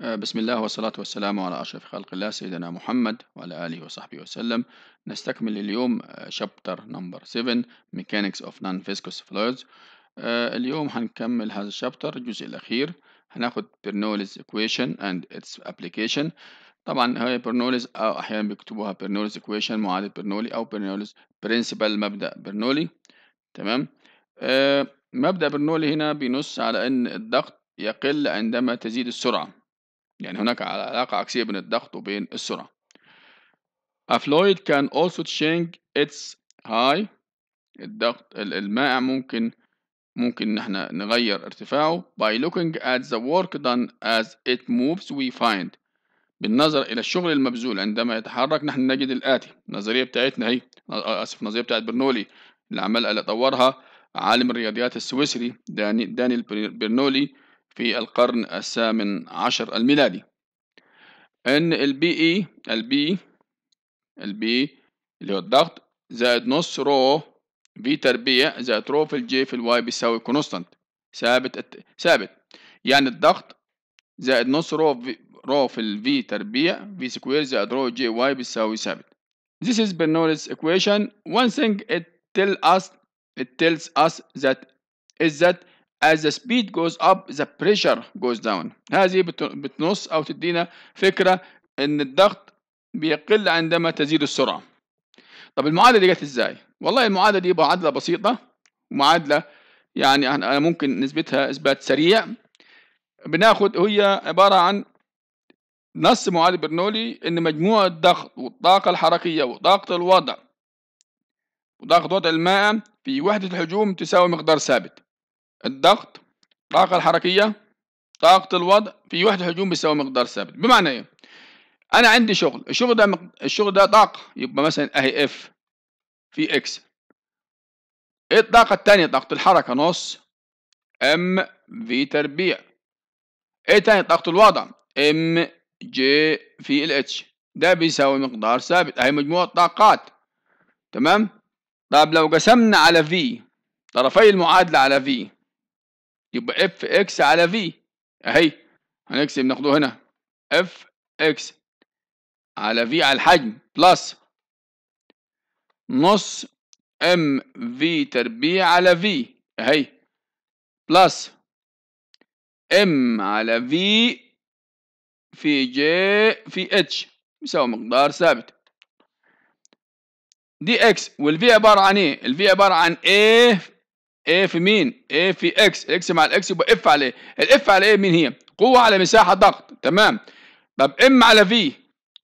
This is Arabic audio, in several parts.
آه، بسم الله والصلاة والسلام على أشرف خلق الله سيدنا محمد وعلى آله وصحبه وسلم نستكمل اليوم شابتر نمبر 7 Mechanics of Non-Viscous Fluids آه، اليوم هنكمل هذا الشابتر الجزء الأخير هناخد Bernoulli's Equation and its Application طبعا هاي برنوليز أو آه، أحيانا بيكتبوها برنوليز Equation معادلة برنولي أو برنوليز Principle مبدأ برنولي تمام مبدأ برنولي هنا بينص على أن الضغط يقل عندما تزيد السرعة يعني هناك علاقة عكسية بين الضغط وبين السرعة A fluid can also change its high الضغط المائع ممكن ممكن نحن نغير ارتفاعه by looking at the work done as it moves we find بالنظر الى الشغل المبذول عندما يتحرك نحن نجد الاتي النظريه بتاعتنا هي اسف النظريه بتاعت برنولي اللي اللي طورها عالم الرياضيات السويسري داني دانيال برنولي في القرن الثامن عشر الميلادي ان البي اي البي البي اللي هو الضغط زائد نص رو في تربيع زائد رو في الجي في الواي بيساوي كونستانت ثابت الت... ثابت يعني الضغط زائد نص رو في رو في الفي تربيع في سكوير زائد رو جي واي بيساوي ثابت This is Bernoulli's equation. One thing it tells us it tells us that is that as the speed goes up the pressure goes down هذه بتنص أو تدينا فكرة إن الضغط بيقل عندما تزيد السرعة طب المعادلة دي جت إزاي؟ والله المعادلة دي معادلة بسيطة معادلة يعني أنا ممكن نثبتها إثبات سريع بناخد هي عبارة عن نص معادلة برنولي إن مجموع الضغط والطاقة الحركية وطاقة الوضع وضغط وضع الماء في وحدة الحجوم تساوي مقدار ثابت الضغط الطاقة الحركية طاقة الوضع في وحدة هجوم بيساوي مقدار ثابت بمعنى ايه؟ انا عندي شغل الشغل ده مق... الشغل ده طاقة يبقى مثلا اهي اف في اكس ايه الطاقة التانية طاقة الحركة نص ام في تربيع ايه تاني طاقة الوضع ام جي في الاتش ده بيساوي مقدار ثابت اهي مجموعة طاقات تمام طب لو قسمنا على في طرفي المعادلة على في يبقى اف اكس على في اهي هنكسب ناخده هنا اف اكس على في على الحجم بلس نص ام في تربيع على في اهي بلس ام على في في جي في اتش يساوي مقدار ثابت دي اكس والفي عبارة عن ايه؟ الفي عبارة عن ايه ايه في مين ايه في اكس اكس مع الاكس يبقى اف على ايه الاف على ايه مين هي قوه على مساحه ضغط تمام طب ام على في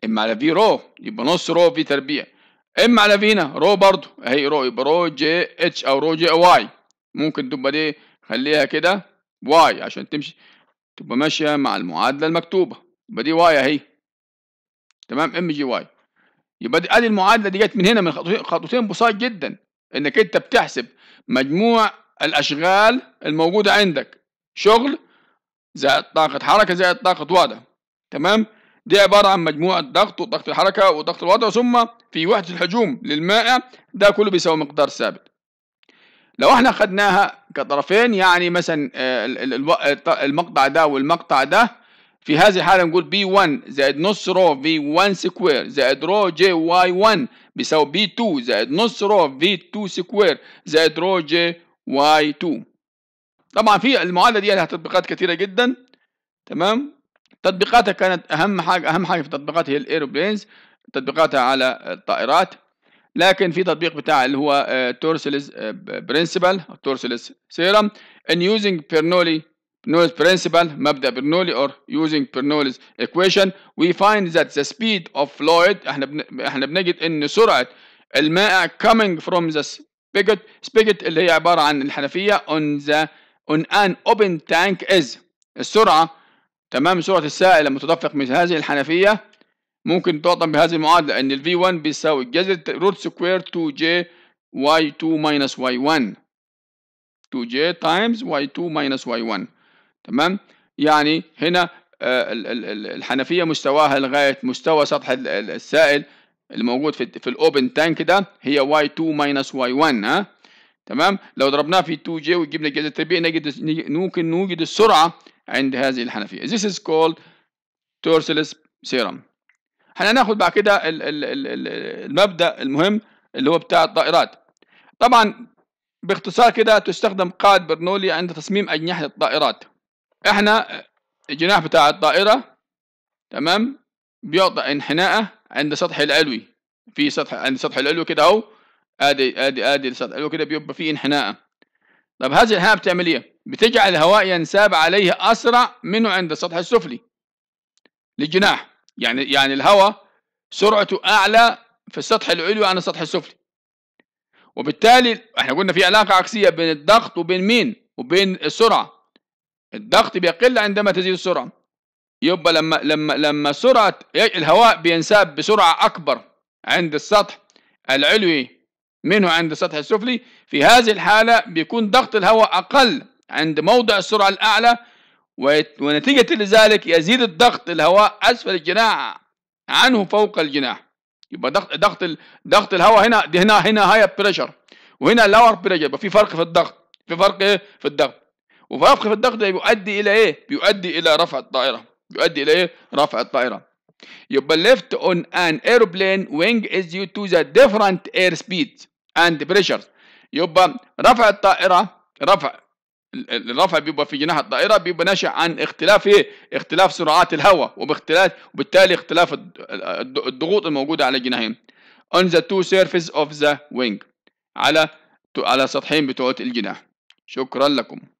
ام على في رو يبقى نص رو في تربيع ام على في هنا رو برضو اهي رو يبقى رو جي اتش او رو جي واي ممكن تبقى دي خليها كده واي عشان تمشي تبقى ماشيه مع المعادله المكتوبه يبقى دي واي اهي تمام ام جي واي يبقى دي ادي المعادله دي جت من هنا من خطوتين بسيط جدا انك انت بتحسب مجموع الأشغال الموجودة عندك شغل زائد طاقة حركة زائد طاقة وضع تمام دي عبارة عن مجموعة ضغط وضغط الحركة وضغط الوضع ثم في وحدة الحجوم للمائع ده كله بيساوي مقدار ثابت لو احنا خدناها كطرفين يعني مثلا آه، المقطع ده والمقطع ده في هذه الحالة نقول بي 1 زائد نص رو في 1 سكوير زائد رو جي واي 1 بيساوي بي 2 زائد نص رو في 2 سكوير زائد رو جي واي 2 طبعا في المعادلة دي لها تطبيقات كثيرة جدا تمام تطبيقاتها كانت أهم حاجة أهم حاجة في التطبيقات هي الإيروبلينز تطبيقاتها على الطائرات لكن في تطبيق بتاع اللي هو تورسلز برنسبل او تورسلز سيرم ان يوزنج بيرنولي Bernoulli's principle مبدأ Bernoulli or using Bernoulli's equation we find that the speed of fluid احنا بن... احنا بنجد ان سرعة المائع coming from the spigot spigot اللي هي عبارة عن الحنفية on the on an open tank is السرعة تمام سرعة السائل لما تدفق من هذه الحنفية ممكن تعطى بهذه المعادلة ان ال V1 بيساوي جذر root square 2j y2 minus y1 2j times y2 minus y1 تمام يعني هنا آه، الحنفية مستواها لغاية مستوى سطح السائل الموجود في في الاوبن تانك ده هي y2 ماينس y1 ها تمام لو ضربناها في 2j وجبنا الجذر التربيعي نجد ممكن نوجد السرعة عند هذه الحنفية this is called torseless theorem هناخد بعد كده المبدأ المهم اللي هو بتاع الطائرات طبعا باختصار كده تستخدم قاعدة برنولي عند تصميم أجنحة الطائرات احنا الجناح بتاع الطائرة تمام بيعطى انحناءه عند سطح العلوي في سطح عند سطح العلوي كده اهو ادي ادي ادي السطح العلوي كده بيبقى فيه انحناءه طب هذه الانحناءه بتعمل ايه؟ بتجعل الهواء ينساب عليه اسرع منه عند السطح السفلي للجناح يعني يعني الهواء سرعته اعلى في السطح العلوي عن السطح السفلي وبالتالي احنا قلنا في علاقه عكسيه بين الضغط وبين مين؟ وبين السرعه الضغط بيقل عندما تزيد السرعة يبقى لما لما لما سرعة إيه، الهواء بينساب بسرعة أكبر عند السطح العلوي منه عند السطح السفلي في هذه الحالة بيكون ضغط الهواء أقل عند موضع السرعة الأعلى ونتيجة لذلك يزيد الضغط الهواء أسفل الجناح عنه فوق الجناح يبقى ضغط ضغط ضغط الهواء هنا هنا هنا هاي بريشر وهنا لور بريشر يبقى في فرق في الضغط في فرق ايه في الضغط في الضغط ده بيؤدي الى ايه بيؤدي الى رفع الطائره بيؤدي الى ايه رفع الطائره يبقى lift on an ايروبلين wing is due to the different air speeds and pressures يبقى رفع الطائره رفع الرفع بيبقى في جناح الطائره بيبقى ناشئ عن اختلاف ايه اختلاف سرعات الهواء وباختلاف وبالتالي اختلاف الضغوط الموجوده على الجناحين on the two surfaces of the wing على على سطحين بتوع الجناح شكرا لكم